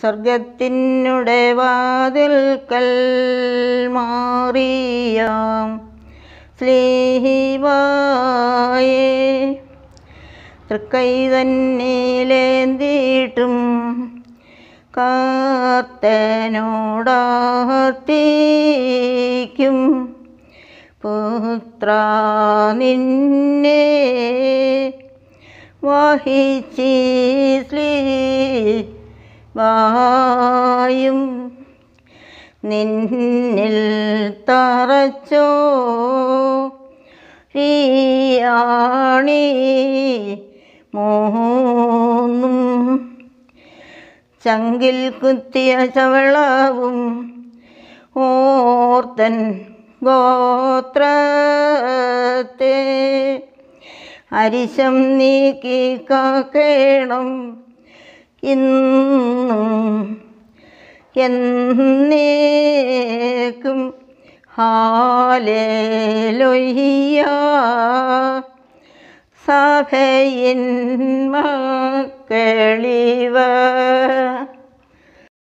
സ്വർഗത്തിനുടേവാതിൽ കൽ മാറിയാം സ്ലേഹിവായേ തൃക്കൈ തന്നിലേന്തിയിട്ടും കാർത്തനോടാർത്തിക്കും പുത്ര നിന്നേ വഹിച്ചീ സ്ലീ വായും നിന്നിൽ തറച്ചോ ണി മൂന്നും ചങ്കിൽ കുത്തിയ ചവളവും ഓർത്തൻ ഗോത്രത്തെ അരിശം നീക്കി കാക്കേണം ഇന്ന് എന്നേക്കും ഹാലേലൊയ്യ സഭയിൻ മാ